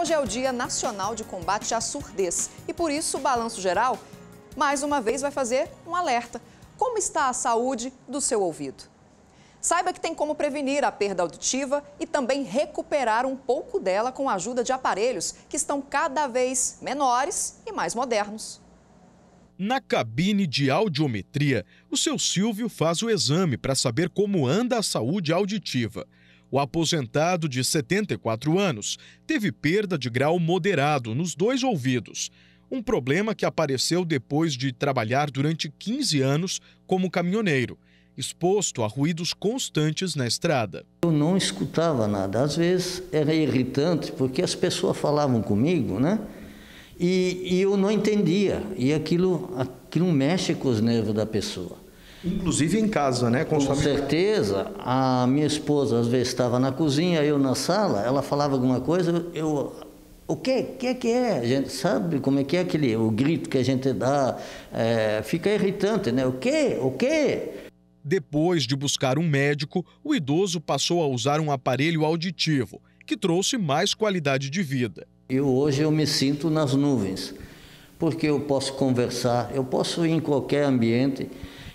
Hoje é o Dia Nacional de Combate à Surdez e por isso o Balanço Geral, mais uma vez, vai fazer um alerta. Como está a saúde do seu ouvido? Saiba que tem como prevenir a perda auditiva e também recuperar um pouco dela com a ajuda de aparelhos que estão cada vez menores e mais modernos. Na cabine de audiometria, o seu Silvio faz o exame para saber como anda a saúde auditiva. O aposentado de 74 anos teve perda de grau moderado nos dois ouvidos, um problema que apareceu depois de trabalhar durante 15 anos como caminhoneiro, exposto a ruídos constantes na estrada. Eu não escutava nada, às vezes era irritante porque as pessoas falavam comigo, né? E, e eu não entendia, e aquilo, aquilo mexe com os nervos da pessoa. Inclusive em casa, né? Com, Com certeza. A minha esposa, às vezes, estava na cozinha, eu na sala, ela falava alguma coisa, eu. O que, que é que é? A gente sabe como é que é aquele o grito que a gente dá? É, fica irritante, né? O que? O que? Depois de buscar um médico, o idoso passou a usar um aparelho auditivo, que trouxe mais qualidade de vida. Eu hoje eu me sinto nas nuvens, porque eu posso conversar, eu posso ir em qualquer ambiente.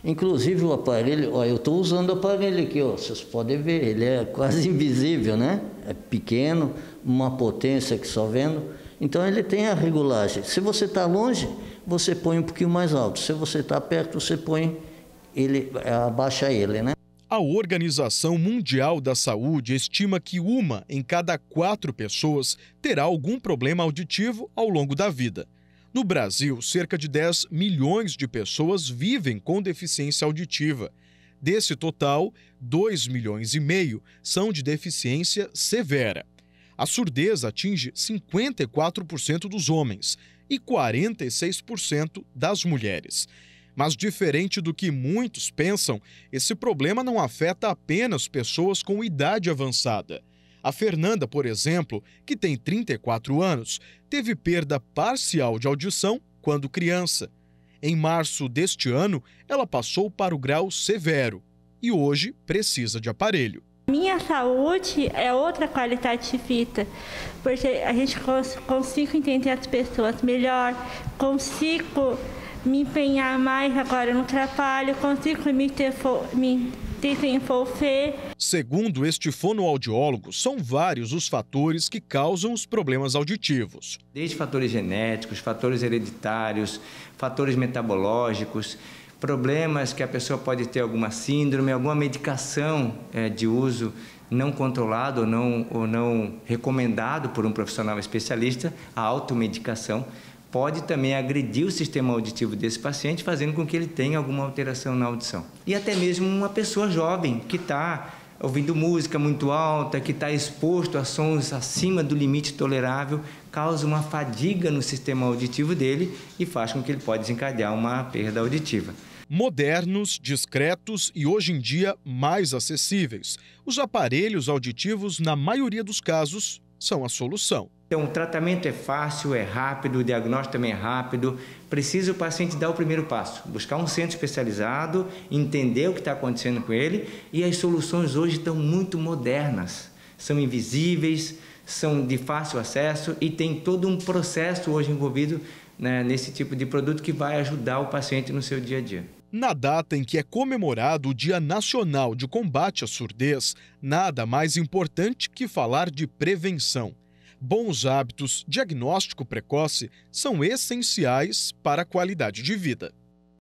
Inclusive o aparelho, ó, eu estou usando o aparelho aqui, ó, vocês podem ver, ele é quase invisível, né? É pequeno, uma potência que só vendo. Então ele tem a regulagem. Se você está longe, você põe um pouquinho mais alto. Se você está perto, você põe ele, abaixa ele, né? A Organização Mundial da Saúde estima que uma em cada quatro pessoas terá algum problema auditivo ao longo da vida. No Brasil, cerca de 10 milhões de pessoas vivem com deficiência auditiva. Desse total, 2 milhões e meio são de deficiência severa. A surdez atinge 54% dos homens e 46% das mulheres. Mas, diferente do que muitos pensam, esse problema não afeta apenas pessoas com idade avançada. A Fernanda, por exemplo, que tem 34 anos, teve perda parcial de audição quando criança. Em março deste ano, ela passou para o grau severo e hoje precisa de aparelho. Minha saúde é outra qualidade de vida, porque a gente cons consigo entender as pessoas melhor, consigo me empenhar mais agora no trabalho, consigo me, ter, me Segundo este fonoaudiólogo, são vários os fatores que causam os problemas auditivos. Desde fatores genéticos, fatores hereditários, fatores metabológicos, problemas que a pessoa pode ter alguma síndrome, alguma medicação é, de uso não controlado ou não, ou não recomendado por um profissional especialista, a automedicação pode também agredir o sistema auditivo desse paciente, fazendo com que ele tenha alguma alteração na audição. E até mesmo uma pessoa jovem que está ouvindo música muito alta, que está exposto a sons acima do limite tolerável, causa uma fadiga no sistema auditivo dele e faz com que ele pode desencadear uma perda auditiva modernos, discretos e hoje em dia mais acessíveis. Os aparelhos auditivos, na maioria dos casos, são a solução. Então, o tratamento é fácil, é rápido, o diagnóstico também é rápido. Precisa o paciente dar o primeiro passo, buscar um centro especializado, entender o que está acontecendo com ele. E as soluções hoje estão muito modernas, são invisíveis, são de fácil acesso e tem todo um processo hoje envolvido né, nesse tipo de produto que vai ajudar o paciente no seu dia a dia. Na data em que é comemorado o Dia Nacional de Combate à Surdez, nada mais importante que falar de prevenção bons hábitos, diagnóstico precoce são essenciais para a qualidade de vida.